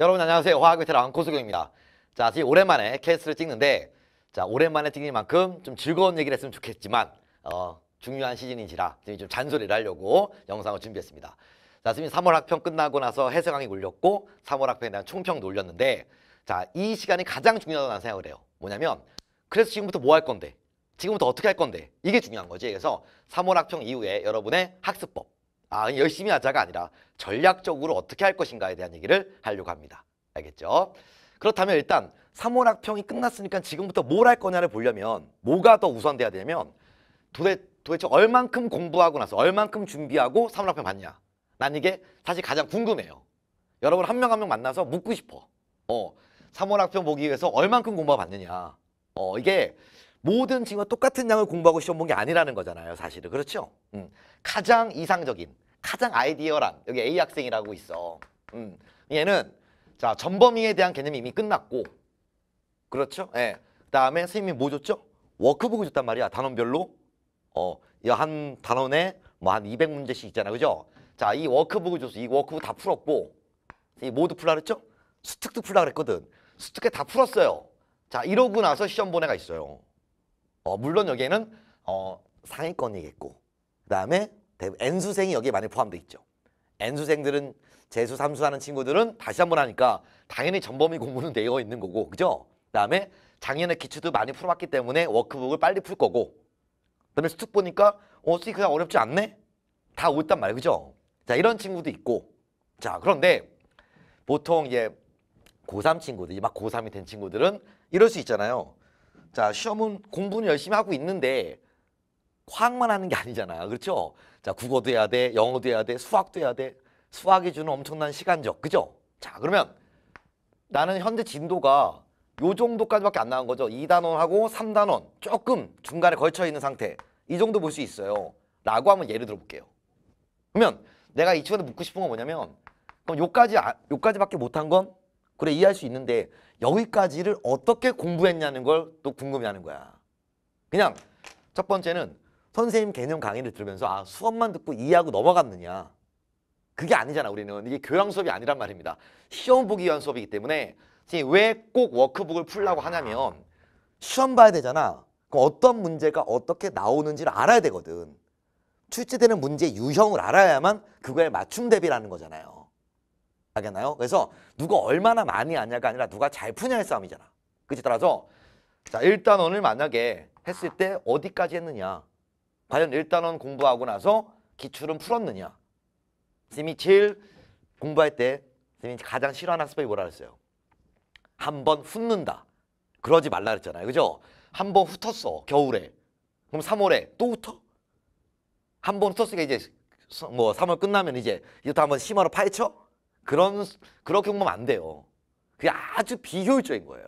여러분 안녕하세요. 화학의 테랑 고수경입니다. 자, 지금 오랜만에 캐스트를 찍는데 자, 오랜만에 찍는 만큼 좀 즐거운 얘기를 했으면 좋겠지만 어, 중요한 시즌이지라좀 잔소리를 하려고 영상을 준비했습니다. 자, 지금 3월 학평 끝나고 나서 해석강이 올렸고 3월 학평에 대한 총평도 올렸는데 자, 이 시간이 가장 중요하다고 나는 생각을 해요. 뭐냐면 그래서 지금부터 뭐 할 건데? 지금부터 어떻게 할 건데? 이게 중요한 거지. 그래서 3월 학평 이후에 여러분의 학습법 아, 열심히 하자가 아니라 전략적으로 어떻게 할 것인가에 대한 얘기를 하려고 합니다. 알겠죠? 그렇다면 일단 3월 학평이 끝났으니까 지금부터 뭘 할 거냐를 보려면 뭐가 더 우선돼야 되면 냐 도대, 도대체 얼만큼 공부하고 나서 얼만큼 준비하고 3월 학평 봤냐? 난 이게 사실 가장 궁금해요. 여러분 한 명 한명 한명 만나서 묻고 싶어. 어, 3월 학평 보기 위해서 얼만큼 공부해봤느냐. 어, 이게 모든 친구가 똑같은 양을 공부하고 시험 본 게 아니라는 거잖아요. 사실은. 그렇죠? 음, 가장 이상적인 가장 아이디어란 여기 A 학생이라고 있어. 음. 얘는 자 전범위에 대한 개념이 이미 끝났고 그렇죠? 예. 그다음에 선생님이 뭐 줬죠? 워크북을 줬단 말이야. 단원별로. 어, 한 단원에 뭐 한 200문제씩 있잖아. 그죠? 자, 이 워크북을 줬어. 이 워크북 다 풀었고. 이 모두 풀라 그랬죠? 수특도 풀라 그랬거든. 수특에 다 풀었어요. 자, 이러고 나서 시험 본 애가 있어요. 어, 물론 여기에는 어, 상위권이겠고. 그다음에 N수생이 여기에 많이 포함돼 있죠. N수생들은 재수, 삼수 하는 친구들은 다시 한번 하니까 당연히 전범위 공부는 되어 있는 거고 그죠? 그다음에 작년에 기초도 많이 풀어봤기 때문에 워크북을 빨리 풀 거고 그다음에 수특 보니까 어, 수익 그냥 어렵지 않네? 다 옳단 말이 그죠? 자 이런 친구도 있고 자 그런데 보통 이제 고3 친구들, 막 고3이 된 친구들은 이럴 수 있잖아요. 자 시험은 공부는 열심히 하고 있는데 화학만 하는 게 아니잖아. 그렇죠? 자, 국어도 해야 돼, 영어도 해야 돼, 수학도 해야 돼. 수학이 주는 엄청난 시간적. 그죠? 자, 그러면 나는 현재 진도가 요 정도까지밖에 안 나온 거죠. 2단원하고 3단원 조금 중간에 걸쳐 있는 상태. 이 정도 볼 수 있어요. 라고 한번 예를 들어 볼게요. 그러면 내가 이 친구한테 묻고 싶은 건 뭐냐면 그럼 요까지 아, 요까지밖에 못한 건 그래 이해할 수 있는데 여기까지를 어떻게 공부했냐는 걸 또 궁금해하는 거야. 그냥 첫 번째는 선생님 개념 강의를 들으면서 아 수업만 듣고 이해하고 넘어갔느냐 그게 아니잖아 우리는 이게 교양 수업이 아니란 말입니다 시험 보기 위한 수업이기 때문에 왜 꼭 워크북을 풀라고 아. 하냐면 시험 봐야 되잖아 그럼 어떤 문제가 어떻게 나오는지를 알아야 되거든 출제되는 문제 유형을 알아야만 그거에 맞춤 대비라는 거잖아요 알겠나요? 그래서 누가 얼마나 많이 아냐가 아니라 누가 잘 푸냐의 싸움이잖아 그치 따라서 자 일단 오늘 만약에 했을 때 어디까지 했느냐 과연 1단원 공부하고 나서 기출은 풀었느냐 선생님이 제일 공부할 때 선생님이 가장 싫어하는 학습법이 뭐라 그랬어요? 한번 훑는다 그러지 말라 그랬잖아요 그죠? 한번 훑었어 겨울에 그럼 3월에 또 훑어? 한 번 훑었으니까 이제 뭐 3월 끝나면 이제 이것도 한번 심화로 파헤쳐? 그런 그렇게 공부하면 안 돼요 그게 아주 비효율적인 거예요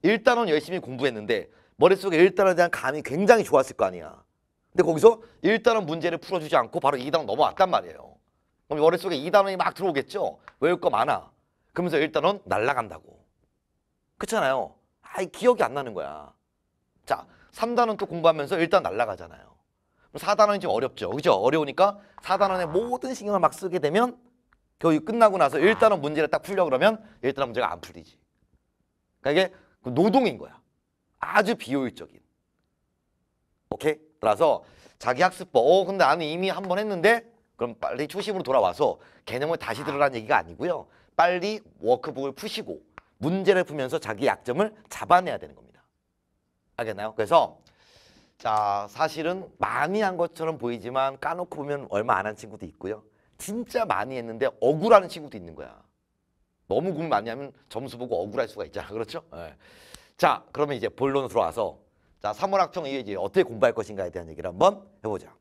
일단원 열심히 공부했는데 머릿속에 일단원에 대한 감이 굉장히 좋았을 거 아니야 근데 거기서 일단은 문제를 풀어주지 않고 바로 2단원 넘어왔단 말이에요. 그럼 머릿속에 2단원이 막 들어오겠죠. 외울 거 많아. 그러면서 일단원 날라간다고. 그렇잖아요. 아이 기억이 안 나는 거야. 자, 3단원 또 공부하면서 일단 날라가잖아요. 4단원이 좀 어렵죠. 그죠? 어려우니까 4단원의 모든 신경을 막 쓰게 되면 겨우 끝나고 나서 일단원 문제를 딱 풀려 그러면 일단원 문제가 안 풀리지. 그러니까 이게 그 노동인 거야. 아주 비효율적인. 오케이? 따라서 자기학습법 어 근데 나는 이미 한 번 했는데 그럼 빨리 초심으로 돌아와서 개념을 다시 들으라는 얘기가 아니고요. 빨리 워크북을 푸시고 문제를 풀면서 자기 약점을 잡아내야 되는 겁니다. 알겠나요? 그래서 자 사실은 많이 한 것처럼 보이지만 까놓고 보면 얼마 안 한 친구도 있고요. 진짜 많이 했는데 억울한 친구도 있는 거야. 너무 고민 많이 하면 점수 보고 억울할 수가 있잖아. 그렇죠? 네. 자 그러면 이제 본론으로 들어와서 자, 3월 학평 이후 이제 어떻게 공부할 것인가에 대한 얘기를 한번 해보자.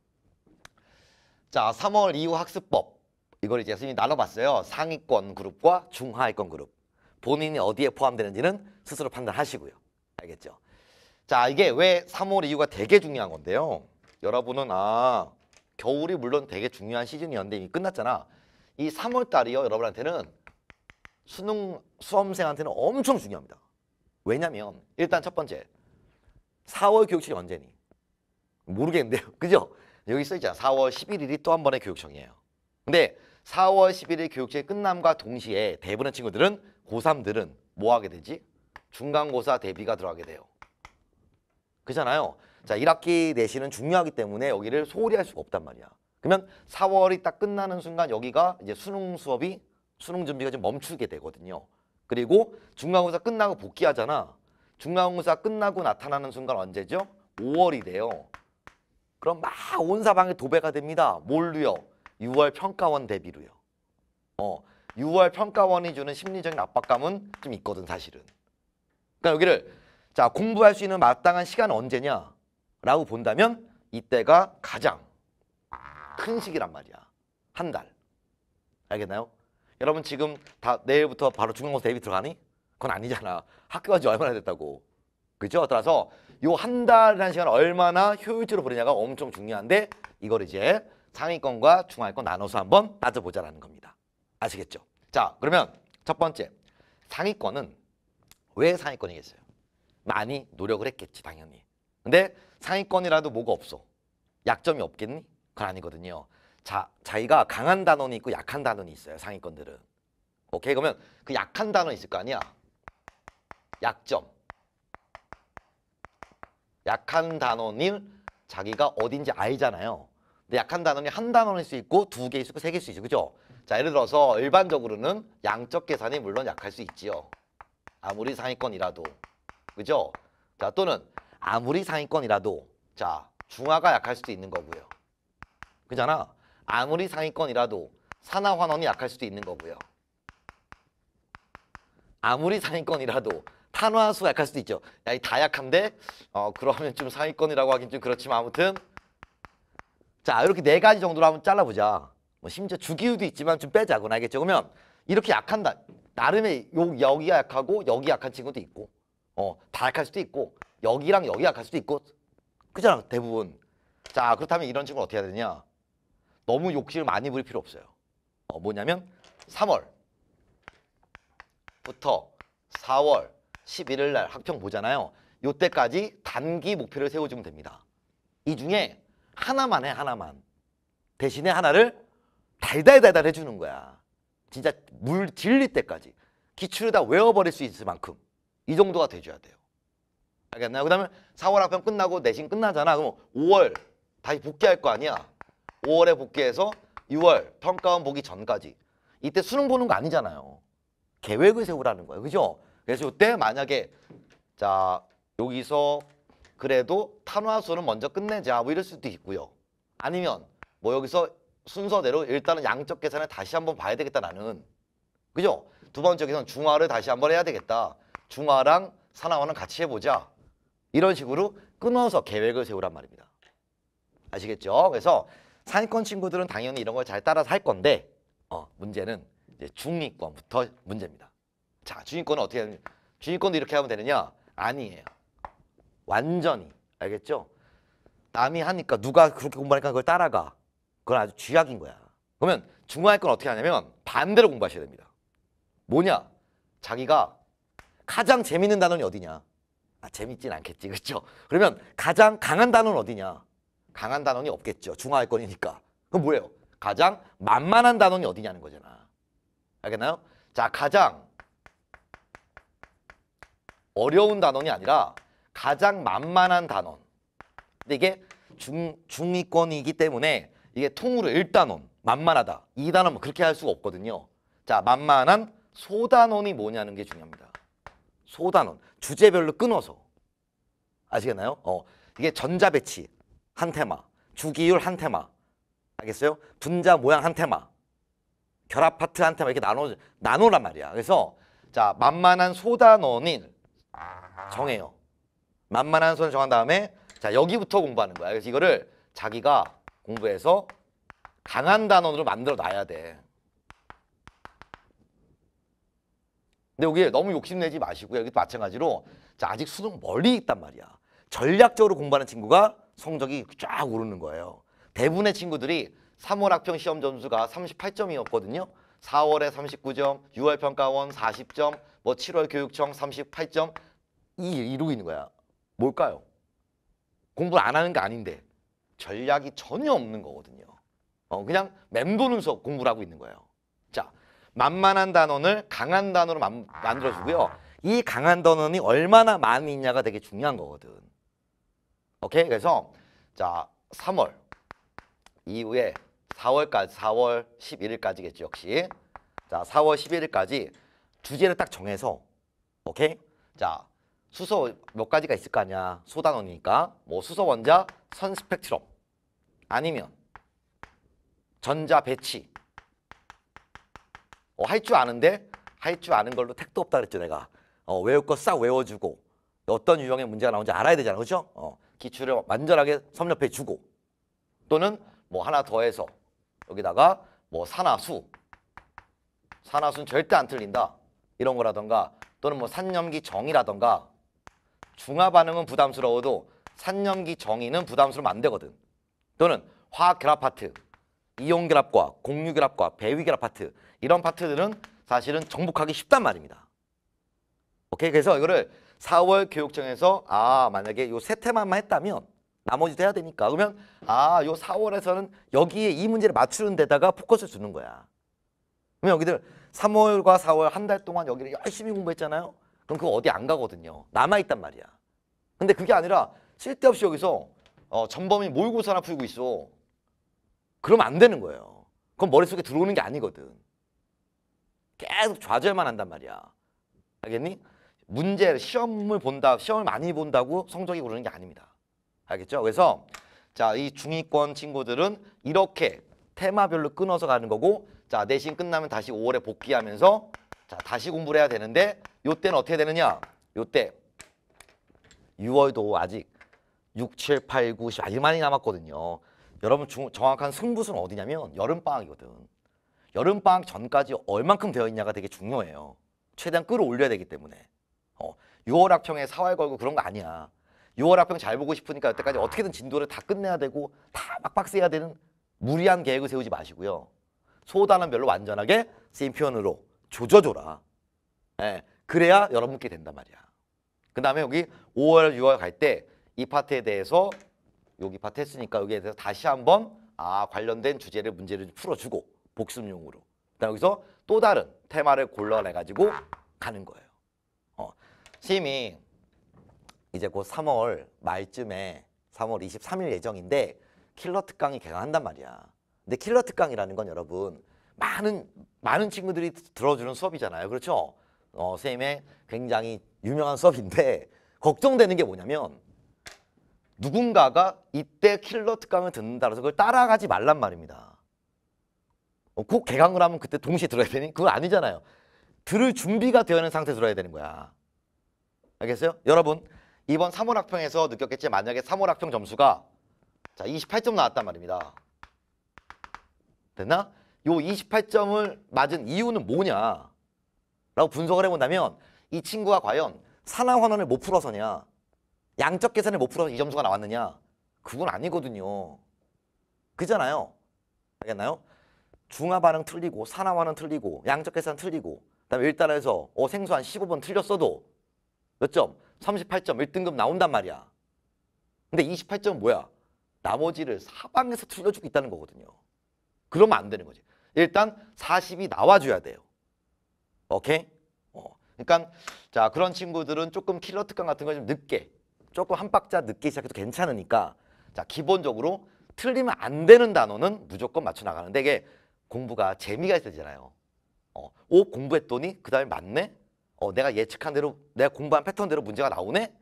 자, 3월 이후 학습법. 이걸 이제 선생님이 나눠봤어요. 상위권 그룹과 중하위권 그룹. 본인이 어디에 포함되는지는 스스로 판단하시고요. 알겠죠? 자, 이게 왜 3월 이후가 되게 중요한 건데요. 여러분은 아, 겨울이 물론 되게 중요한 시즌이었는데 이미 끝났잖아. 이 3월 달이요. 여러분한테는 수능 수험생한테는 엄청 중요합니다. 왜냐면 일단 첫 번째 4월 교육청이 언제니? 모르겠는데요. 그죠? 여기 써있잖아. 4월 11일이 또 한 번의 교육청이에요. 근데 4월 11일 교육청의 끝남과 동시에 대부분의 친구들은 고3들은 뭐 하게 되지? 중간고사 대비가 들어가게 돼요. 그잖아요. 자, 1학기 내신은 중요하기 때문에 여기를 소홀히 할 수가 없단 말이야. 그러면 4월이 딱 끝나는 순간 여기가 이제 수능 수업이 수능 준비가 좀 멈추게 되거든요. 그리고 중간고사 끝나고 복귀하잖아. 중간고사 끝나고 나타나는 순간 언제죠? 5월이 돼요. 그럼 막 온 사방에 도배가 됩니다. 뭘로요? 6월 평가원 대비로요. 어, 6월 평가원이 주는 심리적인 압박감은 좀 있거든 사실은. 그러니까 여기를 자 공부할 수 있는 마땅한 시간은 언제냐? 라고 본다면 이때가 가장 큰 시기란 말이야. 한 달. 알겠나요? 여러분 지금 다 내일부터 바로 중간고사 대비 들어가니? 그건 아니잖아. 학교 간지 얼마나 됐다고. 그죠? 따라서 요 한 달이라는 시간 얼마나 효율적으로 보내냐가 엄청 중요한데 이걸 이제 상위권과 중하위권 나눠서 한번 따져보자라는 겁니다. 아시겠죠? 자, 그러면 첫 번째 상위권은 왜 상위권이겠어요? 많이 노력을 했겠지 당연히. 근데 상위권이라도 뭐가 없어? 약점이 없겠니? 그건 아니거든요. 자, 자기가 강한 단원이 있고 약한 단원이 있어요. 상위권들은. 오케이? 그러면 그 약한 단원 있을 거 아니야? 약점. 약한 단어는 자기가 어딘지 알잖아요. 근데 약한 단어는 한 단어일 수 있고 두개있수 있고 세 개일 수 있죠. 그죠? 자, 예를 들어서 일반적으로는 양적 계산이 물론 약할 수 있지요. 아무리 상위권이라도. 그죠? 자, 또는 아무리 상위권이라도 자, 중화가 약할 수도 있는 거고요. 그잖아. 아무리 상위권이라도 산화 환원이 약할 수도 있는 거고요. 아무리 상위권이라도 탄화수가 약할 수도 있죠. 야, 이다 약한데 어, 그러면 좀 상위권이라고 하긴 좀 그렇지만 아무튼 자 이렇게 네 가지 정도로 한번 잘라보자. 뭐 심지어 주기우도 있지만 좀빼자고나 알겠죠? 그러면 이렇게 약한다. 나름의 요 여기가 약하고 여기 약한 친구도 있고 어다 약할 수도 있고 여기랑 여기 약할 수도 있고 그잖아 대부분. 자 그렇다면 이런 친구는 어떻게 해야 되냐? 너무 욕심을 많이 부릴 필요 없어요. 어, 뭐냐면 3월부터 4월 11일 날 학평 보잖아요. 요때까지 단기 목표를 세워주면 됩니다. 이 중에 하나만 해 하나만. 대신에 하나를 달달달달 해주는 거야. 진짜 물 질릴 때까지. 기출을 다 외워버릴 수 있을 만큼. 이 정도가 돼줘야 돼요. 알겠나요? 그 다음에 4월 학평 끝나고 내신 끝나잖아. 그럼 5월 다시 복귀할 거 아니야. 5월에 복귀해서 6월 평가원 보기 전까지. 이때 수능 보는 거 아니잖아요. 계획을 세우라는 거예요. 그죠? 그래서 이때 만약에 자 여기서 그래도 탄화수는 먼저 끝내자 뭐 이럴 수도 있고요. 아니면 뭐 여기서 순서대로 일단은 양적 계산을 다시 한번 봐야 되겠다 나는. 그죠? 두 번째 기산 중화를 다시 한번 해야 되겠다. 중화랑 산화화는 같이 해보자. 이런 식으로 끊어서 계획을 세우란 말입니다. 아시겠죠? 그래서 상위권 친구들은 당연히 이런 걸 잘 따라서 할 건데 어, 문제는 이제 중위권부터 문제입니다. 자, 주인권은 어떻게 하느냐? 주인권도 이렇게 하면 되느냐? 아니에요. 완전히. 알겠죠? 남이 하니까 누가 그렇게 공부하니까 그걸 따라가. 그건 아주 쥐약인 거야. 그러면 중화의건 어떻게 하냐면 반대로 공부하셔야 됩니다. 뭐냐? 자기가 가장 재밌는 단어는 어디냐? 아, 재밌진 않겠지. 그렇죠? 그러면 가장 강한 단어는 어디냐? 강한 단원이 없겠죠. 중화할 의이니까 그럼 뭐예요? 가장 만만한 단원이 어디냐는 거잖아. 알겠나요? 자, 가장 어려운 단원이 아니라 가장 만만한 단원. 근데 이게 중, 중위권이기 때문에 이게 통으로 1단원, 만만하다. 2단원 뭐 그렇게 할 수가 없거든요. 자, 만만한 소단원이 뭐냐는 게 중요합니다. 소단원, 주제별로 끊어서. 아시겠나요? 어, 이게 전자배치, 한 테마, 주기율 한 테마, 알겠어요? 분자 모양 한 테마, 결합 파트 한 테마 이렇게 나눠, 나노란 말이야. 그래서 자 만만한 소단원인 정해요. 만만한 수를 정한 다음에 자 여기부터 공부하는 거야. 그래서 이거를 자기가 공부해서 강한 단원으로 만들어 놔야 돼. 근데 여기 너무 욕심내지 마시고 요 여기도 마찬가지로 자, 아직 수능 멀리 있단 말이야. 전략적으로 공부하는 친구가 성적이 쫙 오르는 거예요. 대부분의 친구들이 3월 학평 시험 점수가 38점이었거든요. 4월에 39점, 6월 평가원 40점, 뭐 7월 교육청 38점, 이 이러고 있는 거야. 뭘까요? 공부를 안 하는 게 아닌데 전략이 전혀 없는 거거든요. 어, 그냥 맴도는 수업 공부를 하고 있는 거예요. 자, 만만한 단원을 강한 단원으로 만, 만들어주고요. 이 강한 단원이 얼마나 많이 있냐가 되게 중요한 거거든. 오케이? 그래서 자, 3월 이후에 4월까지 4월 11일까지겠죠, 역시. 자, 4월 11일까지 주제를 딱 정해서 오케이? 자, 수소 몇 가지가 있을 거 아니야. 소단원이니까. 뭐 수소 원자, 선 스펙트럼. 아니면 전자 배치. 어, 할줄 아는데 할 줄 아는 걸로 택도 없다 그랬지 내가. 어, 외울 거 싹 외워주고 어떤 유형의 문제가 나오는지 알아야 되잖아. 그렇죠? 어, 기출을 완전하게 섭렵해 주고 또는 뭐 하나 더해서 여기다가 뭐 산화수 산화수는 절대 안 틀린다. 이런 거라던가 또는 뭐 산염기 정이라던가 중화 반응은 부담스러워도 산염기 정의는 부담스러우면 안 되거든. 또는 화학 결합 파트, 이온 결합과 공유 결합과 배위 결합 파트 이런 파트들은 사실은 정복하기 쉽단 말입니다. 오케이 그래서 이거를 4월 교육청에서 아 만약에 요세 테마만 했다면 나머지도 해야 되니까 그러면 아요 4월에서는 여기에 이 문제를 맞추는 데다가 포커스를 주는 거야. 그러면 여기들 3월과 4월 한 달 동안 여기를 열심히 공부했잖아요. 그럼 그거 어디 안 가거든요. 남아있단 말이야. 근데 그게 아니라 쓸데없이 여기서 어, 전범이 모의고사나 풀고 있어. 그러면 안 되는 거예요. 그건 머릿속에 들어오는 게 아니거든. 계속 좌절만 한단 말이야. 알겠니? 문제, 시험을 본다, 시험을 많이 본다고 성적이 오르는 게 아닙니다. 알겠죠? 그래서 자, 이 중위권 친구들은 이렇게 테마별로 끊어서 가는 거고 자, 내신 끝나면 다시 5월에 복귀하면서 자, 다시 공부를 해야 되는데 요때는 어떻게 되느냐? 요때 6월도 아직 6, 7, 8, 9, 10 아직 많이 남았거든요. 여러분 중, 정확한 승부수는 어디냐면 여름방학이거든. 여름방학 전까지 얼만큼 되어 있냐가 되게 중요해요. 최대한 끌어올려야 되기 때문에. 어, 6월 학평에 4월 걸고 그런 거 아니야. 6월 학평 잘 보고 싶으니까 여태까지 어떻게든 진도를 다 끝내야 되고 다 막박세야 되는 무리한 계획을 세우지 마시고요. 소단은 별로 완전하게 쓰인 표현으로 조져줘라. 예, 그래야 여러분께 된단 말이야. 그 다음에 여기 5월, 6월 갈 때 이 파트에 대해서 여기 파트 했으니까 여기에 대해서 다시 한번 아 관련된 주제를 문제를 풀어주고 복습용으로 그다음 여기서 또 다른 테마를 골라내가지고 가는 거예요. 어, 선이 이제 곧 3월 말쯤에 3월 23일 예정인데 킬러 특강이 개강한단 말이야. 근데 킬러 특강이라는 건 여러분 많은 많은 친구들이 들어주는 수업이잖아요. 그렇죠? 어, 선생님의 굉장히 유명한 수업인데 걱정되는 게 뭐냐면 누군가가 이때 킬러 특강을 듣는다 그래서 그걸 따라가지 말란 말입니다. 어, 꼭 개강을 하면 그때 동시에 들어야 되니? 그건 아니잖아요. 들을 준비가 되어 있는 상태에서 들어야 되는 거야. 알겠어요? 여러분 이번 3월 학평에서 느꼈겠지 만약에 3월 학평 점수가 자 28점 나왔단 말입니다. 됐나? 요 28점을 맞은 이유는 뭐냐 라고 분석을 해본다면 이 친구가 과연 산화환원을 못 풀어서냐 양적 계산을 못 풀어서 이 점수가 나왔느냐 그건 아니거든요 그잖아요 알겠나요? 중화반응 틀리고 산화반응 틀리고 양적 계산 틀리고 그다음에 1단에서 어, 생수 한 15번 틀렸어도 몇 점? 38점 1등급 나온단 말이야 근데 28점 은 뭐야? 나머지를 사방에서 틀려주고 있다는 거거든요 그러면 안 되는 거지 일단 40이 나와줘야 돼요. 오케이? 어. 그러니까 자 그런 친구들은 조금 킬러 특강 같은 걸좀 늦게 조금 한 박자 늦게 시작해도 괜찮으니까 자 기본적으로 틀리면 안 되는 단어는 무조건 맞춰 나가는데 이게 공부가 재미가 있어잖아요 어, 오 공부했더니 그 다음에 맞네? 어, 내가 예측한 대로 내가 공부한 패턴대로 문제가 나오네?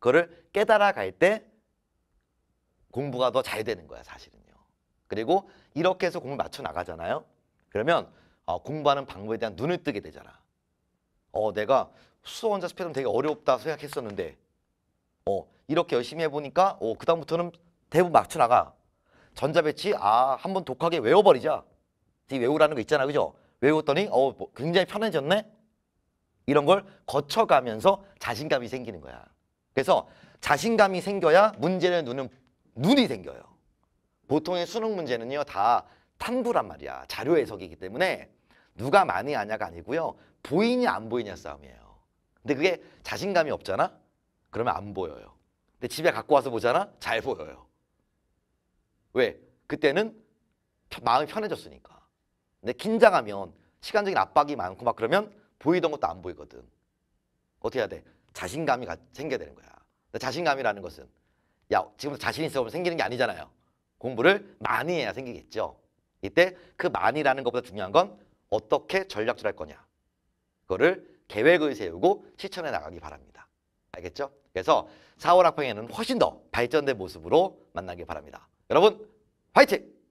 그거를 깨달아 갈 때 공부가 더 잘 되는 거야 사실은요. 그리고 이렇게 해서 공을 맞춰 나가잖아요. 그러면 어, 공부하는 방법에 대한 눈을 뜨게 되잖아. 어, 내가 수소 원자 스펙트럼 되게 어렵다 생각했었는데 어, 이렇게 열심히 해보니까 어, 그다음부터는 대부분 맞춰 나가. 전자 배치 아, 한 번 독하게 외워버리자. 네 외우라는 거 있잖아. 그죠? 외웠더니 어, 뭐 굉장히 편해졌네. 이런 걸 거쳐가면서 자신감이 생기는 거야. 그래서 자신감이 생겨야 문제를 눈은 눈이 생겨요. 보통의 수능 문제는요 다 탐구란 말이야 자료 해석이기 때문에 누가 많이 아냐가 아니고요 보이냐 안 보이냐 싸움이에요 근데 그게 자신감이 없잖아 그러면 안 보여요 근데 집에 갖고 와서 보잖아 잘 보여요 왜? 그때는 마음이 편해졌으니까 근데 긴장하면 시간적인 압박이 많고 막 그러면 보이던 것도 안 보이거든 어떻게 해야 돼? 자신감이 생겨야 되는 거야 자신감이라는 것은 야 지금 자신 있어 보면 생기는 게 아니잖아요 공부를 많이 해야 생기겠죠. 이때 그 많이라는 것보다 중요한 건 어떻게 전략질 할 거냐. 그거를 계획을 세우고 실천해 나가기 바랍니다. 알겠죠? 그래서 4월 학평에는 훨씬 더 발전된 모습으로 만나길 바랍니다. 여러분 화이팅!